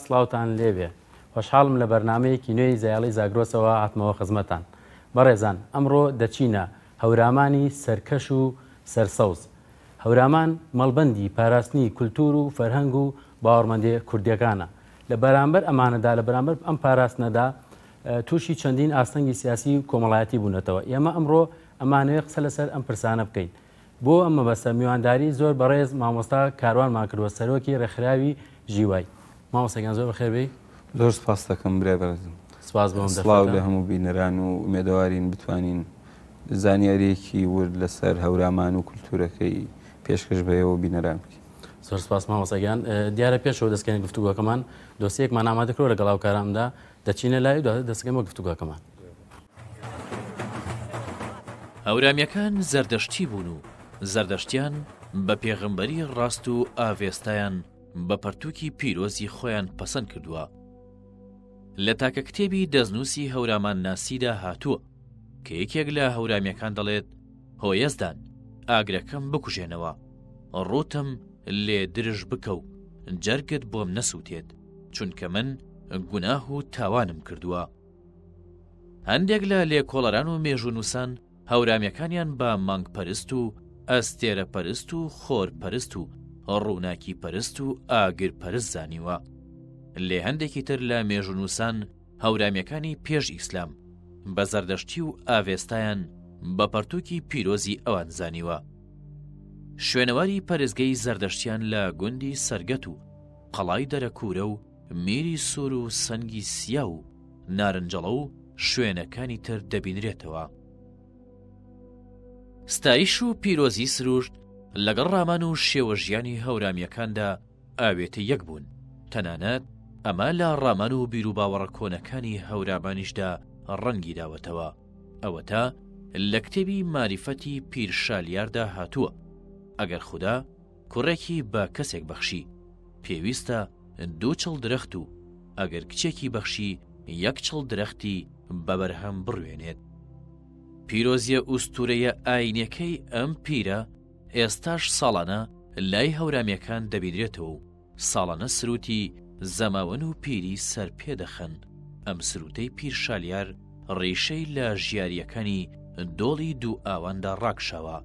سلااوان لێوێ خۆشحاڵم لە بەرنمەیەکی نوێی زیاڵی زاگرۆسەوە هاتمەوە خزمەتان بەڕێزان ئەمڕۆ دەچینە هەورامانی سەرکەش و سەرسەوز هەورامان مەڵبندی پاراستنی کولتور و فەرهەنگ و باوەڕمەندێ کوردیەکانە لە بەرامبەر ئەمانەدا لە بەرامبەر ئەم پاراستنەدا تووشی چەندین ئاستەنگی سیاسی و کۆمەڵایەتی بوونەتەوە ئێمە ئەمڕۆ ئەمانەوەی قسە لەسەر ئەم پرسانە بکەین بۆ ئەمە بەسە میوانداری زۆر بەڕێز مامۆستا کاروانمان کردوە سەرۆکی ڕێکخراوی ژیوای ماوەسەگان زۆر بەخێبی زۆر سپاس دەکەم برێ بەرزم سپاس بۆم سلااو لە هەموو بینەران و مێدەوارین بتوانین زانیارێکی ورد لەسەر هەورامان و کولتورەکەی پێشکەش بەیەوە بینەران بکە زۆر سپاس ماوەسەگەیان دیارە پێشەوە دەستکەن گفتوگەکەمان دۆسیەکمان ئامادەکرۆ لە گەڵاو کارامدا دەچینە لای دەستگەمە گفتوگەکەمان هەورامیەکان زەردەشتی بوون و زەردەشتیان بە پێغمبەری ڕاست و ئاڤێستایان بە پەرتووکی پیرۆزی خۆیان پەسەند کردووە لە تاکە کتێبی دەستنووسی هەورامان ناسیدا هاتووە کە یەکێک لە هەورامیەکان دەڵێت هۆیەزدان ئاگرەکەم بکوژێنەوە ڕوتم لێ درژ بکە و جەرگت بۆم نەسووتێت چونکە من گوناه و تاوانم کردووە هەندێک لە لێکۆڵەران و مێژونووسان هەورامیەکانیان بە مانگ پەرست و ئەستێرە پەرست و خۆر پەرست و ڕووناکی پەرست و ئاگر پەرست زانیوە لێ هەندێکی تر لە مێژونووسان هەورامیەکانی پێش ئیسلام بە زەردەشتی و ئاوێستایان بە پەرتووکی پیرۆزی ئەوان زانیوە شوێنەواری پەرزگەی زەردەشتیان لە گوندی سرگەت و قەڵای دەرەکورە و میری سوور و سەنگی سیا و نارنجەڵە و شوێنەکانی تر دەبینرێتەوە ستایش و پیرۆزی سروشت لەگەڵ ڕامان و شێوە ژیانی هەورامیەکاندا ئاوێتی یەک بوون تەنانەت ئەمە لە ڕامان و بیر و باوەڕە کۆنەکانی هەورامانیشدا ڕەنگی داوەتەوە ئەوە تا لە کتێبی ماریفەتی پیرشالیاردا هاتووە ئەگەر خوددا کوڕێکی بە کەسێک بەخشی پێویستە دوو چڵ درەخت و ئەگەر کچێکی بەخشی یەک چڵ درەختی بەبەرهەم بڕوێنێت پیرۆزیە ئوستورەیە ئاینەکەی ئەم پیرە ئێستاش ساڵانە لای هەورامیەکان دەبیدرێتەوە و ساڵانە سروتی زەماون و پیری سەر پێدەخن ئەم سروتەی پیرشالیار ڕیشەی لە ژیاریەکانی دۆڵی دوو ئاواندا ڕاکشاوە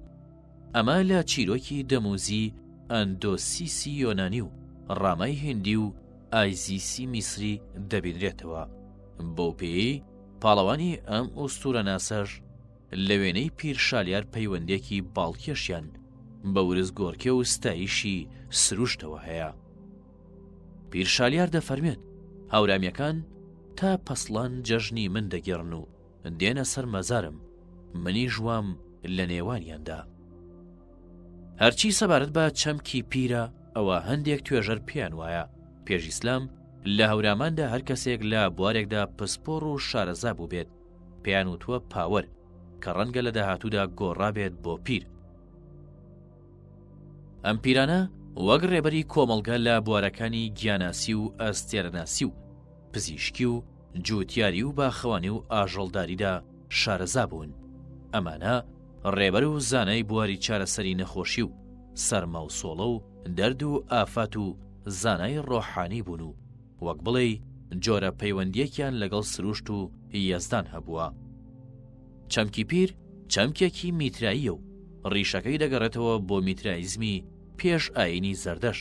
ئەمە لە چیرۆکی دەموزی ئەندۆسیسی یۆنانی و ڕامای هندی و ئایزیسی میسری دەبیدرێتەوە بۆ پێی پاڵەوانی ئەم ئوستورە ناسەش لە وێنەی پیرشالیار پەیوەندێکی باڵکێشیان بە ورز گۆرکێ و ستایشی سروشتەوە هەیە. پیرشالیار دەفەرمێت هاورامیەکان تا پەسڵان جەژنی من دەگێڕن و دێنە سەر مەزارم منی ژوام لە نێوانیاندا. هەرچی سەبارەت بە چەمکی پیرە ئەوە هەندێک توێژەر پێیان وایە پێشیسلام لە هەوراماندا هەر کەسێک لە بوارێکدا پسپۆڕ و شارەزا بوو بێت پێیان وتووە پاوەەر کە ڕەنگە لە داهاتوودا گۆڕابێت بۆ پیر ئەم پیرانە وەک ڕێبەری کۆمەلگە لە بوارەکانی گیاناسی و ئەستێرەناسی و پزیشکی و جووتیاری و باخەوانی و ئاژەڵداریدا شارەزا بوون ئەمانە ڕێبەر و زانای بواری چارەسەری نەخۆشی و سەرمە و سۆڵە و دەرد و ئافات و زانای ڕۆحانی بوون و وەک بڵێ جۆرە پەیوەندیەکیان لەگەڵ سروشت و یەزدان هەبووە چەمکی پیر چەمکێکی میتراییە و ڕیشەکەی دەگەڕێتەوە بۆ میترایزمی پێش ئاینی زەردەش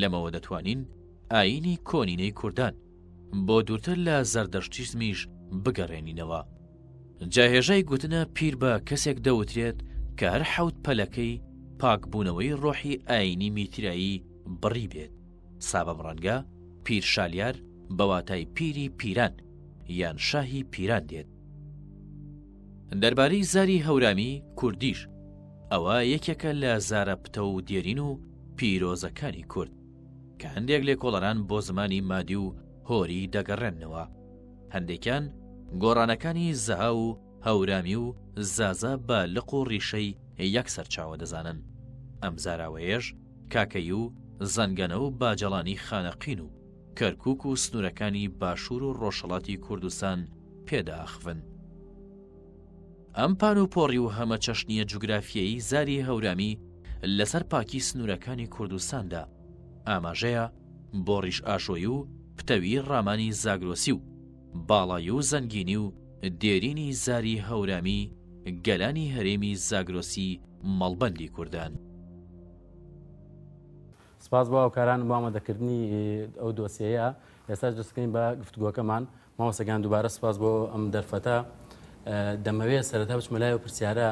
لەمەوە دەتوانین ئاینی کۆنینەی کوردان بۆ دوورتر لە زەردەشتیزمیش بگەڕێنینەوە جاهێژای گوتنە پیر بە کەسێک دەوترێت کە هەر حەوت پەلەکەی پاکبوونەوەی ڕۆحی ئاینی میترایی بڕی بێت سابەم ڕەنگە پیر شالیار بەواتای پیری پیران یان شاهی پیران دێت دەربارەی زاری هەورامی کوردیش ئەوە یەکێکە لە زارە پتە و دێرین و پیرۆزەکانی کورد کە هەندێک لێ کۆڵەران بۆ زمانی مادی و هۆری دەگەڕێننەوە هەندێکیان گۆڕانەکانی زەها و هەورامی و زازە بە لق و ڕیشەی یەکسەر چاوە دەزانن ئەم زاراوەیەش کاکەی و زەنگەنە و باجەڵانی خانەقین و کەرکک و سنوورەکانی باشوور و ڕۆژەڵاتی کوردستان پێداخن ئەم پان و پۆڕی و هەمە چەشنیە جوگرافیایی زاری هەورامی لەسەر پاکی سنوورەکانی کوردستاندا ئاماژەیە بۆ ڕیش ئاشۆی و پتەوی ڕامانی زاگرۆسی و باڵای و زەنگینی و دێرینی زاری هەورامی گەلانی هەرێمی زاگرۆسی مەڵبەندی کوردان. سپاس بۆ ئەوکاران وامەدەکردنی ئەو دۆسیەیە ئێستا جستکەین بە گفتگوەکەمان ماوەسەگان دووبارە سپاس بۆ ئەم دەرفەتە دەمەوێت سەرەتا بچمە لایەوە پرسیارە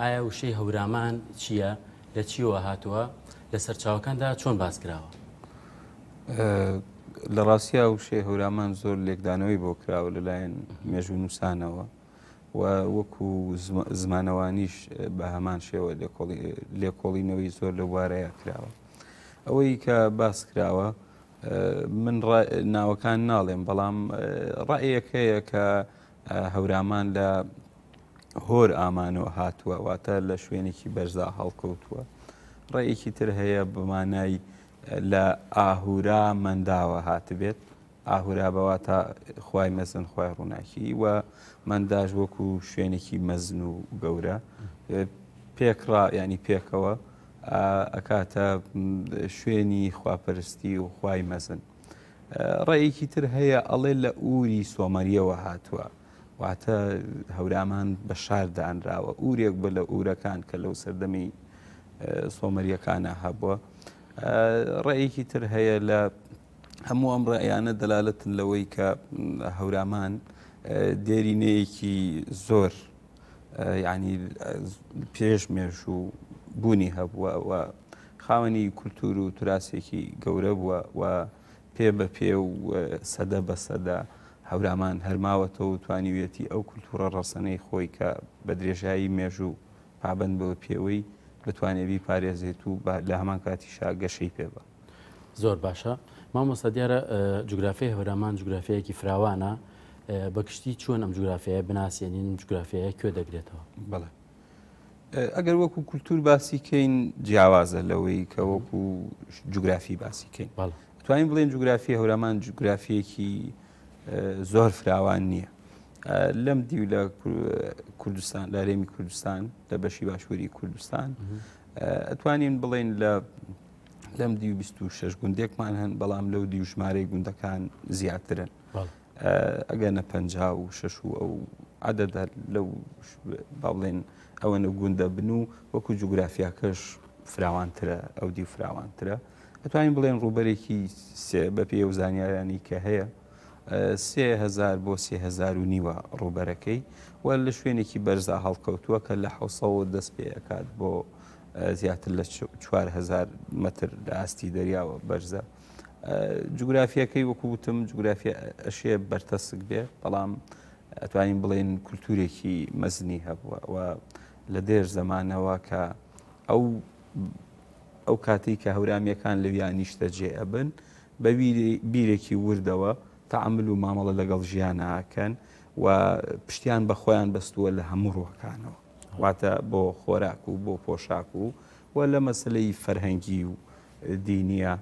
ئایا وشەی هەورامان چییە لە چیوە هاتووە لە سەرچاوەکاندا چۆن باز کراوە لە ڕاستیا وشێ هەورامان زۆر لێکدانەوەی بۆ کراوە لەلایەن مێژوو نووسانەوە و وەکو زمانەوانیش بە هەمان شێوە لێکۆڵینەوەی زۆر لە وارەیە کراوە ئەوەی کە باس کراوە من ناوەکان ناڵێم بەڵام ڕایەک هەیە کە هەورامان لە هۆر ئامانەوە هاتووە واتە لە شوێنێکی بەرزدا هەڵکەوتووە ڕێیەکی تر هەیە بمانای لە ئاهورا منداوە هاتبێت ئاهورا بەوا تا خی مەزن خی ڕووناکی و منداش وەکو شوێنێکی مەزن و گەورە پێکڕا ینی پێکەوە ئەکاتە شوێنی خواپەرستی و خی مەزن ڕێیەکی تر هەیە ئەڵێ لە ئووری سۆمەریەوە هاتووە واتە هەورامان بە شاردانراوە ئورێک بە لە ئورەکان کە لەو سەردەمی سۆمەریەکانە هەبووە ڕێیەکی تر هەیە لە هەموو ئەم ڕێیانە دەلالەتن لەوەی کە هەورامان دێرینەیەکی زۆر ینی پێش مێش و بوونی هەبووە و خاوەنی کولتور و توراسێکی گەورە بووە و پێ بە پێ و سەدە بە سەدا. هەورامان هەرماوەتەوە توانیوێتی ئەو کولتورە ڕەسەنەی خۆی کە بە درێژایی مێژوو پابند بۆ پێوەی بتوانێبی پارێزێت و لە هەمان کاتیشا گەشەی پێبە زۆر باشە مامۆستا دیارە جوگرافی هەورامان جوگرافەیەکی فراوانە بە کشتی چۆن ئەم جوگرافەیە بناسیێنین جوگرافەیە کوێ دەگرێتەوە بڵێ ئەگەر وەکو کولتور باسیکەین جیاوازە لەوەی کە وەکو جوگرافی باسیکەین توانین بڵێن جوگرافی هەورامان جوگرافیەکی زۆر فراوان نییە لەم دیو لە کوردستان لارێمی کوردستان لە بەشی باشووری کوردستان ئەتوانین بڵێن لە لەم دی 26 گوندێکمان هەن بەڵام لەو دی و ژمارەی گوندەکان زیاترن ئەگەنە پ و شش و ئەو عادەدا لەو با بڵێن ئەوەنە گوندە بن و وەکو جوگرافیاکەش فراوانترە ئەو دی فراوانترە ئەتوانین بڵێن ڕوبەرێکی بە پێ و زانیارانی کە هەیە سهزار بۆ سهزار و نیوە ڕوبەرەکەی و لە شوێنێکی بەرزا هەڵکەوتووە کە لە حوسەوە دەست پێ ئەکات بۆ زیاتر لە 4هزار متر ئاستی دەریاوە بەرزە. جوگرافیەکەی وەکووتم جوگرافیا ئەشێ بەرتەسک بێ بەڵام ئەتوانین بڵێن کولتورێکی مەزنی هەبووە لە دێر زمانەوە کە ئەو ئەو کاتی کە هەورامیەکان لەویانیشتە جێ ئەبن بە بیرێکی وردەوە تەعمل و مامەڵە لەگەڵ ژیانەکەن و پشتیان بە خۆیان بەستووە لە هەموو ڕۆکانەوە واتە بۆ خۆراک و بۆ پۆشاک و وە لە مەسلەی فەرهەنگی و دینیە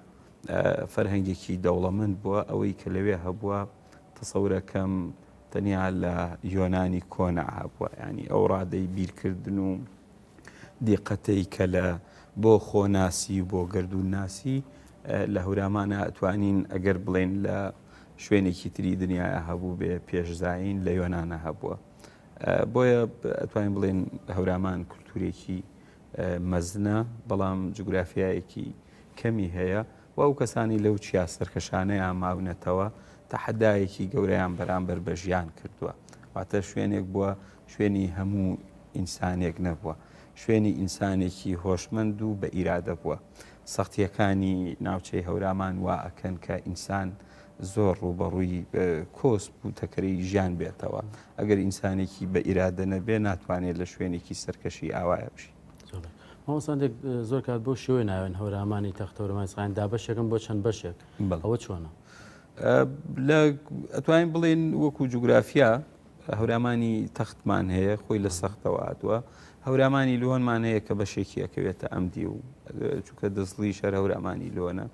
فەرهەنگێکی دەوڵەمند بووە ئەوەی کە لەوێ هەبووە تەسەورەکەم تەنیا لە یۆنانی کۆنەعا بووە ینی ئەو ڕادەی بیرکردن و دیقەتەی کە لە بۆ خۆناسی بۆ گردون ناسی لە هورامانە ئەتوانین ئەگەر بڵێن لە شوێنێکی تری دنیاە هەبوو بێ پێشزین لە یۆنانە هەبووە بۆیە ئەتوانین بڵێن هەورامان کولتورێکی مەزنە بەڵام جوگرافیایەکی کەمی هەیە و ئەو کەسانی لەو چیا سەرکەشانەیان ماونەتەوە تەحەدایەکی گەورەیان بەرامبەر بە ژیان کردووە واتە شوێنێک بووە شوێنی هەموو ئینسانێک نەبووە شوێنی ئینسانێکی هۆشمەند و بە ئیرادە بووە سەختیەکانی ناوچەی هەورامان وا ئەکەن کە ئینسان زۆر ڕوبەڕووی کۆس بوو تەکەری ژیان بێتەوە ئەگەر ئینسانێکی بە ئیرادە نەبێ ناتوانێت لە شوێنێکی سەرکەشی ئاوایە بشی ماوەسانێک زۆر کات بۆ شوێ ناوێن هەورامانی تەختەوەمەسخان دا بەشێکم بۆ چەند بەشێک ئەوە چۆنە لە ئەتوانین بڵێن وەکو جوگرافیا هەورامانی تەختمان هەیە خۆی لە سەختەوە هاتووە هەورامانی لۆنمان هەیە کە بەشێکی ئەەکەوێتە ئەمدی و چونکە دەستڵی شەر هەورامانی لۆنە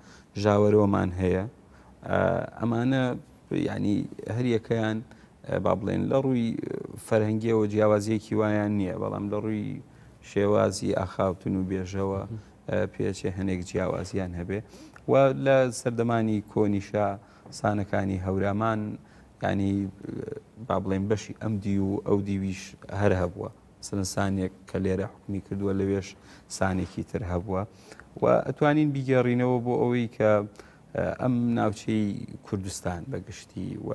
ژاوەرۆمان هەیە ئەمانە ینی هەریەکەیان با بڵێن لە ڕووی فەرهنگیەوە جیاوازیەکی وایان نییە بەڵام لە ڕووی شێوازی ئاخاوتن و بێژەوە پێچێ هەنێک جیاوازیان هەبێ و لە سەردەمانی کۆنیشا سانەکانی هەورامان ینی با بڵێن بەشی ئەم دی و ئەو دیویش هەر هەبووە سنسانێک کە لێرە حکمی کردووە لەوێش سانێکی تر هەبووە و ئەتوانین بیگەڕینەوە بۆ ئەوەی کە ئەم ناوچەی کوردستان بەگشتی و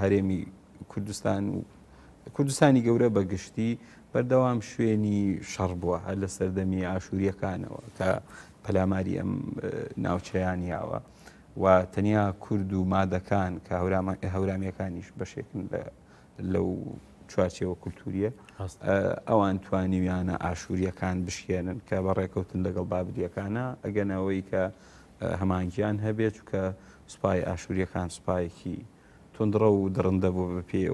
هەرێمی کوردستان و کوردستانی گەورە بەگشتی بەردەوام شوێنی شەڕ بووە هەر لە سەردەمی ئاشووریەکانەوە کە پەلاماری ئەم ناوچەیان یاوە و تەنیا کورد و مادەکان کە هەورامیەکانیش بەشێکن لەو چوارچەوە کولتوریە ئەوان توانیویانە ئاشووریەکان بشێنن کە بەڕێکەوتن لەگەڵ بابلیەکانە ئەگەنەوەی کە هەمانگییان هەبێت چکە سوپای ئاشوریەکان سوپایەکی تندڕە و درڕندە بۆ بە پێی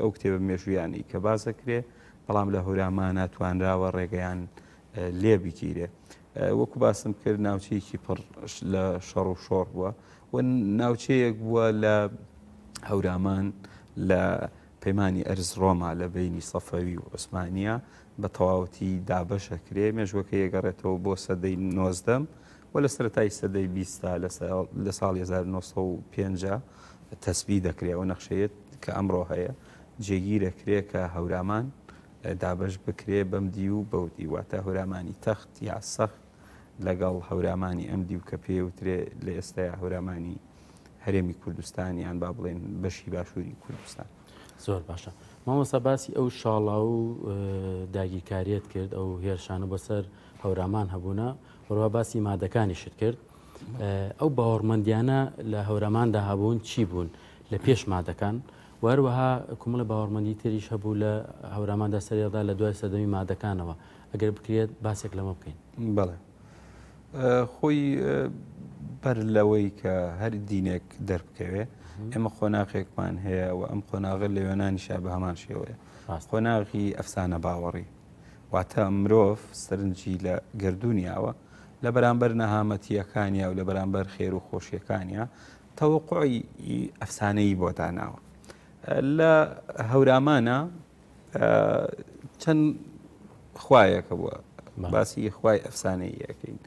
ئەو کتێبە مێژویانی کە بازەکرێ بەڵام لە هۆرامان ناتوانراوە ڕێگەیان لێ بگیرێ وەکو باسم کرد ناوچەیەکی پڕ لە شەڕ و شۆڕ بووە و ناوچەیەک بووە لە هەورامان لە پەیمانانی ئەرز ڕۆما لە بینی سەفەوی و عوسمانیا بە تەواوەتی دابەشەکرێ مێژوەکە یەگەڕێتەوە بۆ سەدەی نۆزدەم. و لە سەتای سەدەی بیستا لە ساڵ 1950 تەسببی دەکرێەوە نەخشەیەت کە ئەمڕۆ هەیە جێگیرەکرێ کە هەورامان دابش بکرێ بەمدی و بەوتی واتە هەورامانی تەخت یا سەخت لەگەڵ هەورامانی ئەمدی و کە پێوترێ لە ئێستا هەورامانی هەرێمی کوردستان یان با بڵێن بەشی باشووری کوردستان زۆر باشە مامەسە باسی ئەو شاڵا و داگیرکاریت کرد ئەو هێرشانە بەسەر هەورامان هەبوونا بڕوا باسی مادەکانیشت کرد ئەو باوەڕمەندیانە لە هەورەماندا هەبوون چی بوون لە پێش مادەکان وەروەها کومڵە باوەڕمەندی تریش هەبوو لە هەوراماندا سەرێڵدا لە دوای سەدەمی مادەکانەوە ئەگەر بکرێت باسێک لەمە بکەین بڵێ خۆی بەر لەوەی کە هەر دینێک دەربکەوێ ئێمە خۆناغێکمان هەیە و ئەم خۆناغر لە وێنانیشا بە هەمان شێوەیە خۆناغی ئەفسانە باوەڕی واتە مرۆڤ سەرنجی لە گردردونیاوە لە بەرامبەر نەهامەتیەکانیا و لە بەرامبەر خێر و خۆشیەکانیا تەوەقعی ئەفسانەی بۆتان ناوە لە هەورامانە چەند خوایەکە بووە باسی خوای ئەفسانەیەکەین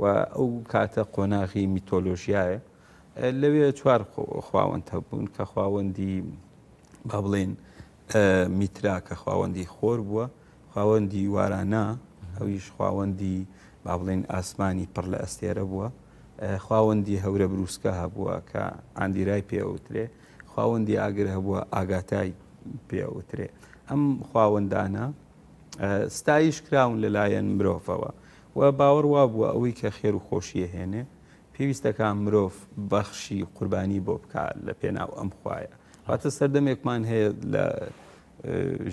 و ئەو کاتە قۆناغی میتۆلۆژیایە لەوێ چوار خواوەند هەبوون کە خواوەندی با بڵێن میترا کە خواوەندی خۆر بووە خواوەندی وارانە ئەویش خواوەندی با بڵێن ئاسمانی پڕ لە ئەستێرە بووە خاوەندی هەورە بروسکە هەبووە کە ئاندیرای پێوترێ خاوەندی ئاگر هەبووە ئاگاتای پێوترێ ئەم خاوەندانە ستایش کراون لەلایەن مرۆڤەوە و باوەڕ وا بووە ئەوەی کە خێر و خۆشیە هێنێ پێویستەکان مرۆڤ بەخشی قوربانی بۆ بکات لە پێناو ئەم خوایە واتە سەردەمێکمان هەیە لە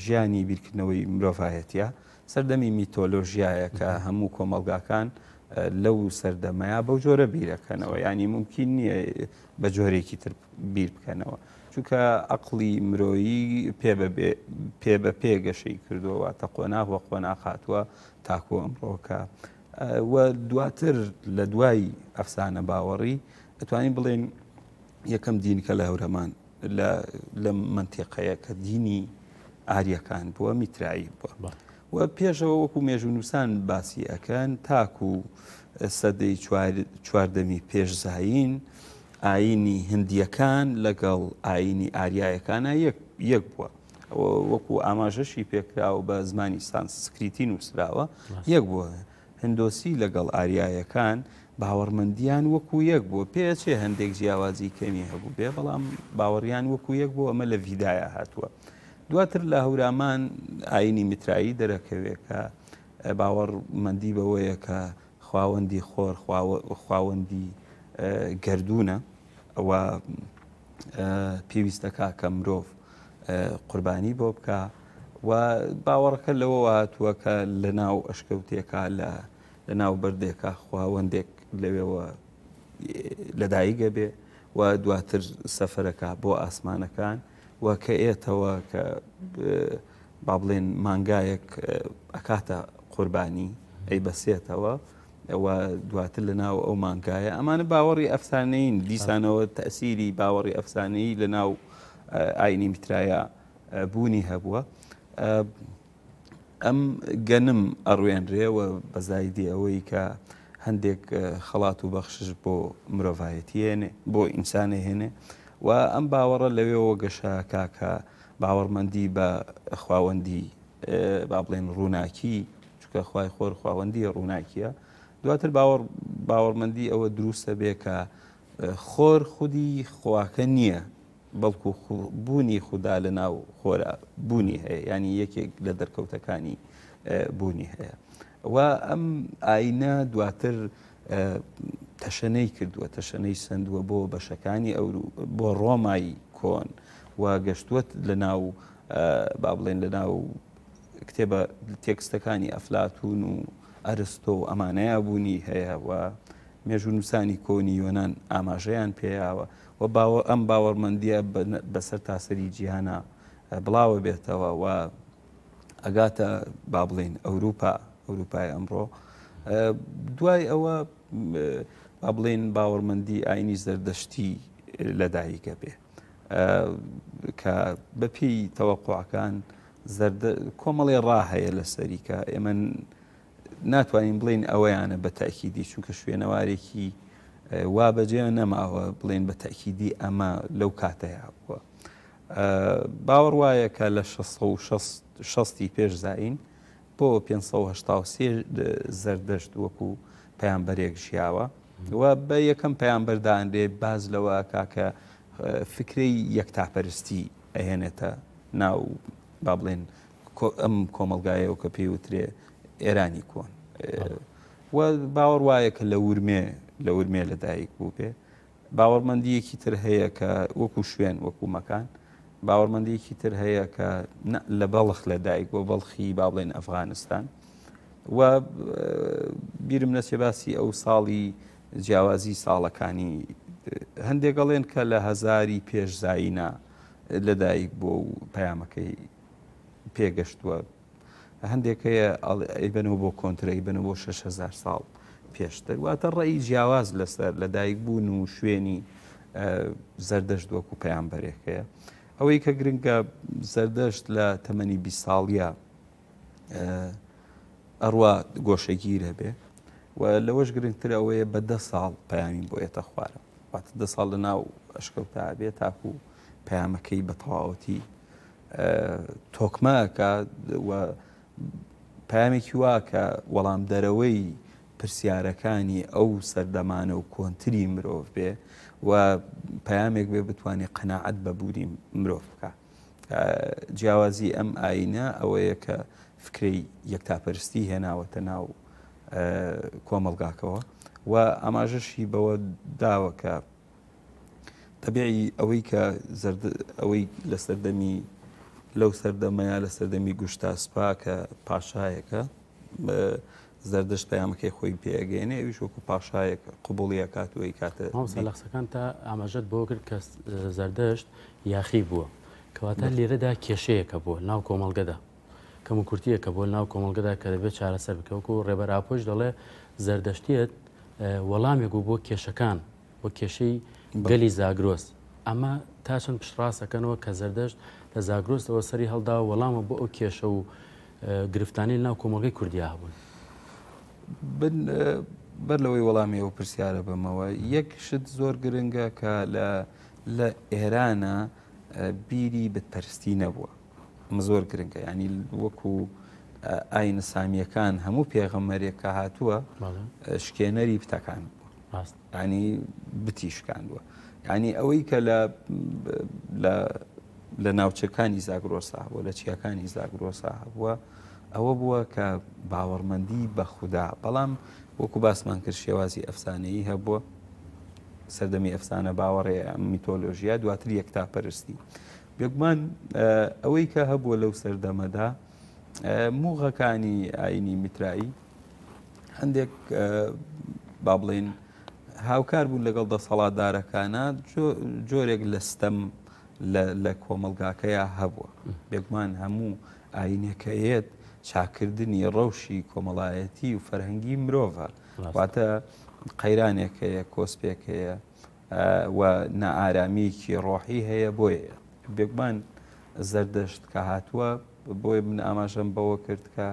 ژیانی بیرکردنەوەی مرۆڤایەتە سەردەمی میتۆلۆژیایە کە هەموو کۆمەلگاکان لەو سەردەمەیە بەو جۆرە بیرەکەنەوە ینی ممکن نییە بە جۆرێکی تر بیر بکەنەوە چونکە ئەقلی مرۆیی پێ بە پێگەشەی کردووەواتە قۆناغ وە قۆنا خاتووە تاکو ئەمڕۆکە و دواتر لە دوای ئەفسانە باوەڕی ئەتوانین بڵێن یەکەم دینکە لە هەورەمان لە منتیقەیە کە دینی ئاریەکان بووە میترایی بووە. و پێشەوە وەکو مێژونووسان باسی ئەەکەن تاکو سەدەی چواردەمی پێشزین ئاینی هندیەکان لەگەڵ ئاینی ئاریایەکانە یەک بووە وەکو ئاماژەشی پێکراوە بە زمانی سانسکریتی نووسراوە یەک بووە هندۆسی لەگەڵ ئاریایەکان باوەڕمەندیان وەکو یەک بووە پێچێ هەندێک جیاوازی کەمی هەبوو بێ بەڵام باوەڕیان وەکو یەک بوو ئەمە لە ویدایە هاتووە. دواتر لە هەورامان ئاینی میترایی دەرەکەوێت کە باوەڕمەندی بەوەیە کە خاوەندی خۆر خاوەندی گردونە ئەوە پێویستەکە کە مرۆڤ قوربانی بۆ بکە و باوەڕەکە لەوە هاتووە کە لە ناو ئەشکەوتێکا لە لە ناو بردێکا خواوەندێک لەوێەوە لەدایکگە بێ و دواتر سەفەرەکە بۆ ئاسمانەکان و کە ئێتەوە کە با بڵێن مانگایەک ئەکاتە قوربانی ئەی بەسێتەوە دواتر لە ناو ئەو مانگایە ئەمانە باوەڕی ئەفسانەین دیسانەوە تەسیری باوەڕی ئەفسانەی لە ناو ئاینی میترایە بوونی هەبووە ئەم گەنم ئەڕوێنرێەوە بەزایدی ئەوەی کە هەندێک خەڵات و بەخشش بۆ مرۆڤایەتی هێنێ بۆ ئینسانە هێنێ و ئەم باوەڕە لەوێەوە گەشە کاکە باوەڕمەندی بە خواوەندی با بڵێن ڕووناکی چکە خی خۆر خواوەندی ڕووناکیە دواتر باوەڕمەندی ئەوە دروستە بێ کە خۆر خودی خواکە نییە بەڵکو بوونی خوددا لە ناو خۆرە بوونی هەیە ینی یەکێک لە دەرکەوتەکانی بوونی هەیە و ئەم ئاینە دواتر تەشەنەی کردووە تەشەنەی سندووە بۆ بەشەکانی ئەو بۆ ڕۆمایی کۆن وا گەشتوت لە ناو با بڵێن لە ناو کتێبە تێکستەکانی ئەفلاتون و ئەرستۆ و ئەمانەیە بوونی هەیە و مێژ و نووسانی کۆنی یۆناان ئاماژەیان پێیاوە و باوە ئەم باوەڕمەندیە بەسەر تاسەری جیهانە بڵاوە بێتەوە و ئەگاتە با بڵین ئەوروپا ئەوروپای ئەمڕۆ دوای ئەوە با بڵێن باوەڕمەندی ئاینی زەردەشتی لەدایکە بێ کە بەپی تەوەقعەکان کۆمەڵی ڕاهەیە لە سەریکە ئێمە ناتوانین بڵین ئەوەیانە بە تاکیدی چونکە شوێنەوارێکی وا بەجێ نەماوە بڵێن بە تاکیدی ئەمە لەو کاتەیە بووە باوەڕ وایە کە لە 16 پێش زین بۆ 5 زەردەشت وەکو پەیان بەرێک ژیاوە و بە یەکەم پەیان بەرداندێ باز لەوە کاکە فکری یەکتاپەرستی ئەهێنێتە ناو با بڵێن ئەم کۆمەلگایەوە کە پێی وترێ ئێرانی کۆن باوەڕ وایە کە لە ورمێ لە ورمێ لەدایک بوو پێ باوەڕمەندیەکی تر هەیە کە وەکو شوێن وەکو مەکان باوەڕمەندیەکی تر هەیە کە لە بەڵخ لە دایک بۆ بەڵخی با بڵێن ئەفغانستان و بیرم لە سێباسی ئەو ساڵی جیاوازی ساڵەکانی هەندێکگەڵێن کە لە هزاری پێشزایینا لەدایک بۆ و پەیامەکەی پێگەشتووە هەندێک ئەیبنەوە بۆ کۆنترەی بنە بۆ 6هزار ساڵ پێشتر واتە ڕێی جیاواز لەسەر لەدایک بوون و شوێنی زەردەشت وەکو پەیامبەرێکەیە ئەوەی کە گرنگە زەردەشت لە تەمەنی بی ساڵە ئەڕوا گۆشەگیر هەبێ و لەوەش گرنگتر ئەوەیە بە ده ساڵ پەیامی بۆیەتە خوارە واتە ده ساڵ لە ناو ئەشکەوتا بێت تاکو پەیامەکەی بە تەواوەتی تۆکمەکە پامێکی واکە وەڵام دەرەوەی پرسیارەکانی ئەو سەردەمانە و کۆنتری مرۆڤ بێ و پامێک بێ بتوانێت قەنەعەت بە بووری مرۆڤ بکە جیاوازی ئەم ئاینە ئەوەیە کە فکری یەکتاپەرستی هێناوەتە ناو کۆمەلگاکەوە و ئاماژەشی بەوە داوەکە تەبیعی ئەوەی کە ئەوەی لە سەردەمی لەو سەردەمەیە لە سەردەمی گوشتا سپا کە پاشایەکە زەردەشت پەیامەکەی خۆی پێگەێنێ ئەویش وەکو پاشایەک قوبڵیە کاتوەی کاتە سەلەخسەکان تا ئاماژەت بۆ کرد کە زەردەشت یاخی بووە کەواتە لێرەدا کێشەیەەکە بووە ناو کۆمەڵگەدا کەم و کورتیە کە بۆ ناو کۆمەلگەدا کە دەبێت چارەسەر بکەوکو و ڕێبەراپۆش دەڵێ زەردەشتێت وەڵامێک و بۆ کێشەکان بۆ کێشەی گەلی زاگرۆس ئەمە تا چەند پشڕاستەکەنەوە کە زەردەشت لە زاگرۆستەوە سەری هەڵدا وەڵامە بۆ ئەو کێشە و گرفتانی ناو کۆمەلگەی کوردیا هەبوون بەر لەوەی وەڵامی ئەو پرسیارە بمەوە یەک شت زۆر گرنگە کە لە ئێرانە بیری بەپەرستی نەبووە زۆر گرنگە ینی وەکو ئاین سامیەکان هەموو پێغەمەرێک کە هاتووە شکێنەری پتەکان ینی بتیشکاندووە ینی ئەوەی کە لە ناوچەکانی زاگرۆسا بووە لە چیەکانی زاگرۆسا هەبووە ئەوە بووە کە باوەڕمەندی بە خوددا بەڵام وەکو باسمان کرد شێوازی ئەفسانەیی هەبووە سەردەمی ئەفسانە باوەڕێ میتۆلۆژیا دواتر یەکتاپەرستی یەکمان ئەوەی کە هەبووە لەو سەردەمەدا موغەکانی ئاینی میترایی هەندێک با بڵین هاوکار بوون لەگەڵ دەسەڵاتدارەکانە جۆرێک لە ستەم لە کۆمەلگاکەیە هەبووە بێکمان هەموو ئاینەکەیەت چاکردنی ڕەوشی کۆمەڵایەتی و فەرهەنگی مرۆڤە واتە قەیرانێک هەیە کۆسپێک هەیە و نەئارامێکی ڕۆحی هەیە بۆیە بێگومان زەردەشت کە هاتووە بۆی من ئاماژەم بەوە کرد کە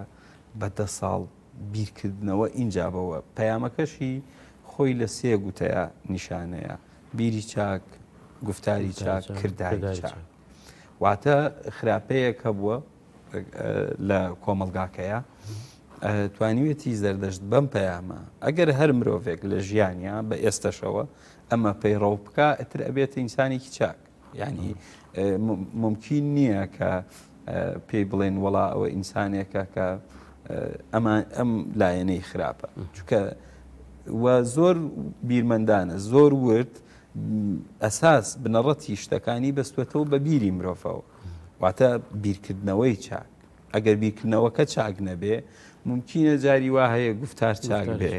بەدە ساڵ بیرکردنەوە اینجا بەوە پەیامەکەشی خۆی لە سێ گوتەیە نیشانەیە بیری چاک گفتاری چاک کردداری چاک واتە خراپەیە کە بووە لە کۆمەلگاکەیە توانیوێتی زەردەشت بەم پەیامە ئەگەر هەر مرۆڤێک لە ژیانیا بە ئێستەشەوە ئەمە پەیڕۆ بکە ئەتر ئەبێتە ئینسانێکی چاک ینی ممکن نییە کە پێی بڵێن وڵا ئەوە ئینسانێکە کە ئەم لایەنەی خراپە چکە زۆر بیرمەندانە زۆر ورد ئەساس بنەڕەتی شتەکانی بەستوێتەوە بە بیری مرۆڤەوە واتە بیرکردنەوەی چاک ئەگەر بیرکردنەوەکە چاک نەبێ ممکنە جاری وا هەیە گفتار چاک بێ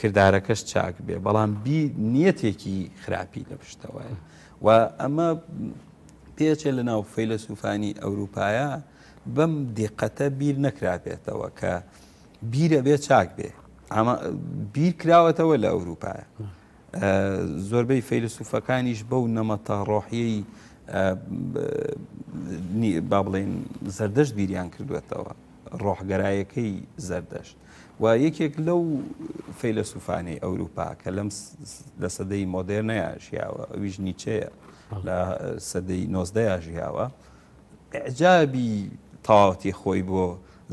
کردارەکەش چاک بێ بەڵام بی نیەتێکی خراپی لە پشتەوەە و ئەمە پێچێ لە ناو فەیلە سوفانی ئەوروپایە بەم دقەتە بیر نەکرابێتەوە کە بیرە بێ چاک بێ ئەمە بیر کراوەتەوە لە ئەوروپایە زۆربەی فەیلە سوفەکانیش بەو نەمەتە ڕۆحیەی با بڵێن زەردەشت بیریان کردوێتەوە ڕۆحگەرایەکەی زەردەشت و یەکێک لەو فەیلە سوفانی ئەوروپا کە لەم لە سەدەی مۆدررنەیە شیاوە ئەویش نیچەیە لە سەدەی نۆزدەیژی هاوە ئەجابی تاواتی خۆی بۆ